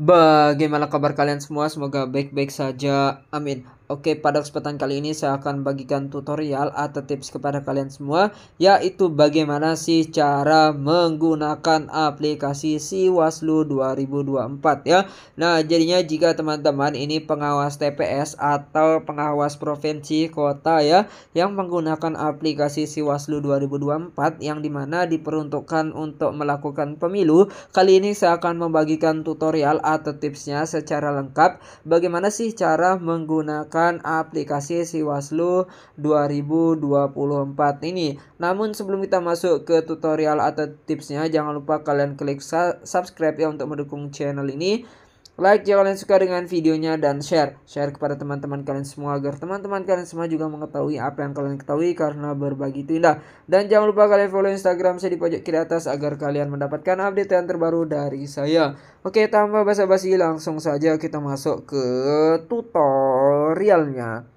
Bagaimana kabar kalian semua? Semoga baik-baik saja. Amin. Oke, pada kesempatan kali ini saya akan bagikan tutorial atau tips kepada kalian semua, yaitu bagaimana sih cara menggunakan aplikasi Siwaslu 2024 ya. Nah, jadinya jika teman-teman ini pengawas TPS atau pengawas provinsi kota ya, yang menggunakan aplikasi Siwaslu 2024 yang dimana diperuntukkan untuk melakukan pemilu, kali ini saya akan membagikan tutorial atau tipsnya secara lengkap bagaimana sih cara menggunakan aplikasi Siwaslu 2024 ini. Namun sebelum kita masuk ke tutorial atau tipsnya, jangan lupa kalian klik subscribe ya untuk mendukung channel ini Like jika kalian suka dengan videonya dan share. Share kepada teman-teman kalian semua agar teman-teman kalian semua juga mengetahui apa yang kalian ketahui karena berbagi itu indah. Dan jangan lupa kalian follow Instagram saya di pojok kiri atas agar kalian mendapatkan update yang terbaru dari saya. Oke, tanpa basa-basi langsung saja kita masuk ke tutorialnya.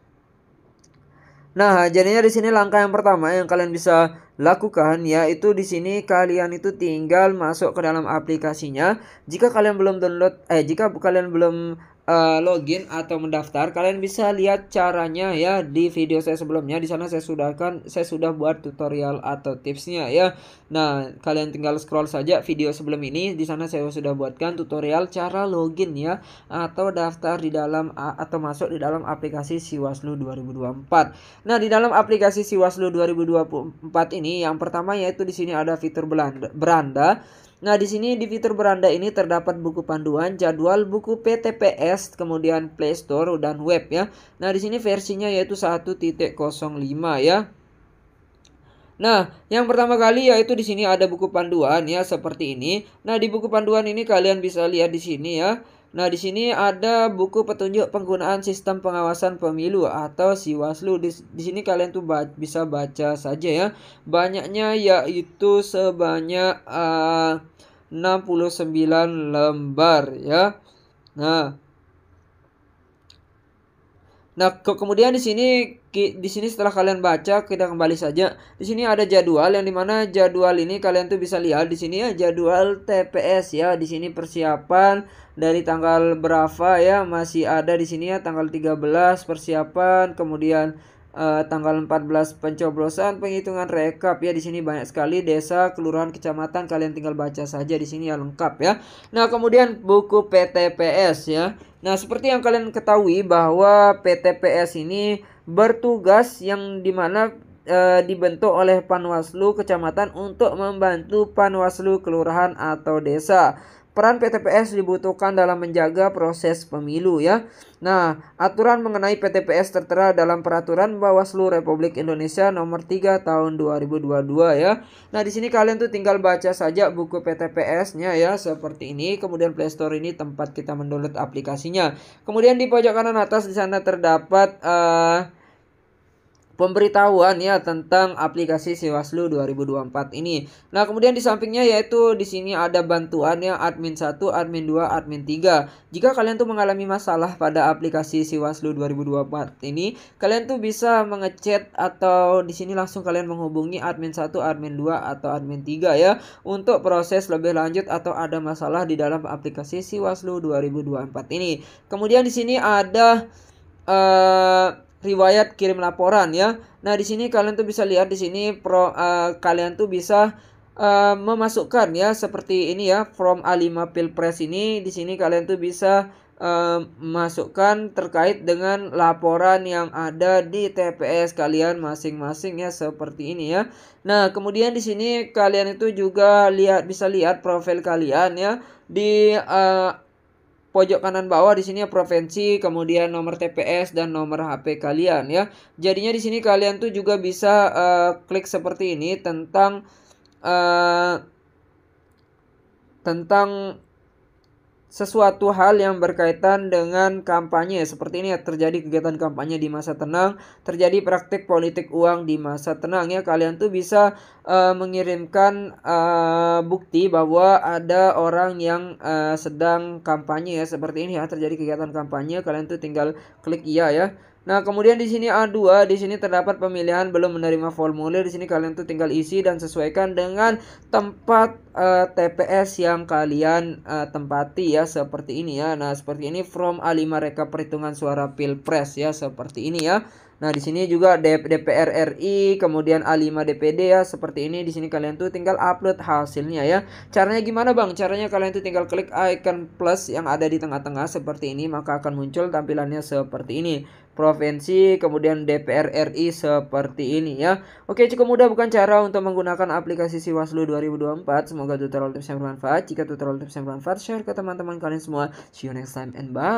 Nah, jadinya di sini langkah yang pertama yang kalian bisa lakukan yaitu di sini kalian itu tinggal masuk ke dalam aplikasinya jika kalian belum download eh jika kalian belum Eh, login atau mendaftar, kalian bisa lihat caranya ya di video saya sebelumnya. Di sana saya sudah kan saya sudah buat tutorial atau tipsnya ya. Nah, kalian tinggal scroll saja video sebelum ini. Di sana saya sudah buatkan tutorial cara login ya atau daftar di dalam atau masuk di dalam aplikasi Siwaslu 2024. Nah, di dalam aplikasi Siwaslu 2024 ini yang pertama yaitu di sini ada fitur beranda, beranda Nah, di sini di fitur beranda ini terdapat buku panduan, jadwal, buku PTPS, kemudian Play Store dan web ya. Nah, di sini versinya yaitu 1.05 ya. Nah, yang pertama kali yaitu di sini ada buku panduan ya seperti ini. Nah, di buku panduan ini kalian bisa lihat di sini ya. Nah, di sini ada buku petunjuk penggunaan sistem pengawasan pemilu atau Siwaslu. Di, di sini kalian tuh ba bisa baca saja ya. Banyaknya yaitu sebanyak eh, uh, 69 lembar ya. Nah, Nah, ke kemudian di sini di sini setelah kalian baca kita kembali saja. Di sini ada jadwal yang dimana jadwal ini kalian tuh bisa lihat di sini ya jadwal TPS ya. Di sini persiapan dari tanggal berapa ya masih ada di sini ya tanggal 13 persiapan kemudian uh, tanggal 14 pencoblosan penghitungan rekap ya di sini banyak sekali desa, kelurahan, kecamatan kalian tinggal baca saja di sini ya lengkap ya. Nah, kemudian buku PTPS ya. Nah, seperti yang kalian ketahui bahwa PTPS ini bertugas yang dimana e, eh, dibentuk oleh Panwaslu kecamatan untuk membantu Panwaslu kelurahan atau desa. Peran PTPS dibutuhkan dalam menjaga proses pemilu ya. Nah, aturan mengenai PTPS tertera dalam Peraturan Bawaslu Republik Indonesia Nomor 3 Tahun 2022 ya. Nah, di sini kalian tuh tinggal baca saja buku PTPS-nya ya seperti ini. Kemudian Play Store ini tempat kita mendownload aplikasinya. Kemudian di pojok kanan atas di sana terdapat uh, pemberitahuan ya tentang aplikasi Siwaslu 2024 ini. Nah, kemudian di sampingnya yaitu di sini ada bantuan ya admin 1, admin 2, admin 3. Jika kalian tuh mengalami masalah pada aplikasi Siwaslu 2024 ini, kalian tuh bisa mengechat atau di sini langsung kalian menghubungi admin 1, admin 2 atau admin 3 ya untuk proses lebih lanjut atau ada masalah di dalam aplikasi Siwaslu 2024 ini. Kemudian di sini ada uh, riwayat kirim laporan ya. Nah, di sini kalian tuh bisa lihat di sini pro, uh, kalian tuh bisa uh, memasukkan ya seperti ini ya from A5 Pilpres ini di sini kalian tuh bisa eh, masukkan terkait dengan laporan yang ada di TPS kalian masing-masing ya seperti ini ya. Nah, kemudian di sini kalian itu juga lihat bisa lihat profil kalian ya di uh, pojok kanan bawah di sini ya provinsi, kemudian nomor TPS dan nomor HP kalian ya. Jadinya di sini kalian tuh juga bisa uh, klik seperti ini tentang uh, tentang sesuatu hal yang berkaitan dengan kampanye. Seperti ini ya, terjadi kegiatan kampanye di masa tenang, terjadi praktik politik uang di masa tenang ya. Kalian tuh bisa uh, mengirimkan uh, bukti bahwa ada orang yang uh, sedang kampanye ya. Seperti ini ya, terjadi kegiatan kampanye, kalian tuh tinggal klik iya ya. Nah, kemudian di sini A2, di sini terdapat pemilihan belum menerima formulir. Di sini kalian tuh tinggal isi dan sesuaikan dengan tempat uh, eh, TPS yang kalian uh, tempati ya seperti ini ya. Nah, seperti ini from A5 reka perhitungan suara Pilpres ya seperti ini ya. Nah, di sini juga DPR RI, kemudian A5 DPD ya, seperti ini. Di sini kalian tuh tinggal upload hasilnya ya. Caranya gimana, Bang? Caranya kalian tuh tinggal klik icon plus yang ada di tengah-tengah seperti ini, maka akan muncul tampilannya seperti ini provinsi, kemudian DPR RI seperti ini ya. Oke, cukup mudah bukan cara untuk menggunakan aplikasi Siwaslu 2024. Semoga tutorial tipsnya bermanfaat. Jika tutorial tipsnya bermanfaat, share ke teman-teman kalian semua. See you next time and bye.